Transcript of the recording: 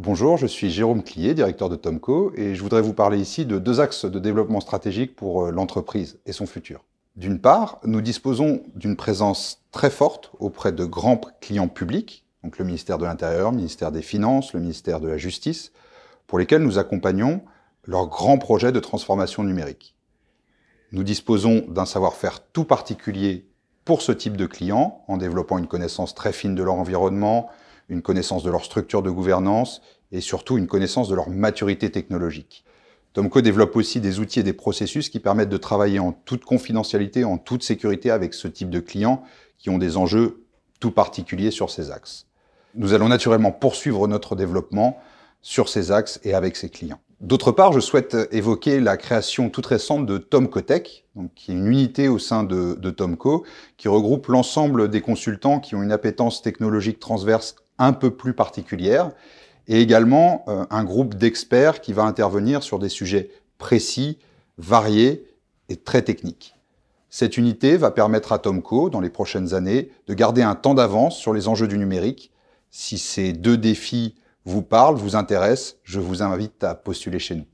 Bonjour, je suis Jérôme Clier, directeur de Tomco, et je voudrais vous parler ici de deux axes de développement stratégique pour euh, l'entreprise et son futur. D'une part, nous disposons d'une présence très forte auprès de grands clients publics, donc le ministère de l'Intérieur, le ministère des Finances, le ministère de la Justice, pour lesquels nous accompagnons leurs grands projets de transformation numérique. Nous disposons d'un savoir-faire tout particulier pour ce type de clients, en développant une connaissance très fine de leur environnement, une connaissance de leur structure de gouvernance et surtout une connaissance de leur maturité technologique. Tomco développe aussi des outils et des processus qui permettent de travailler en toute confidentialité, en toute sécurité avec ce type de clients qui ont des enjeux tout particuliers sur ces axes. Nous allons naturellement poursuivre notre développement sur ces axes et avec ces clients. D'autre part, je souhaite évoquer la création toute récente de Tomcotech, donc qui est une unité au sein de, de Tomco, qui regroupe l'ensemble des consultants qui ont une appétence technologique transverse un peu plus particulière, et également euh, un groupe d'experts qui va intervenir sur des sujets précis, variés et très techniques. Cette unité va permettre à Tomco, dans les prochaines années, de garder un temps d'avance sur les enjeux du numérique. Si ces deux défis vous parlent, vous intéressent, je vous invite à postuler chez nous.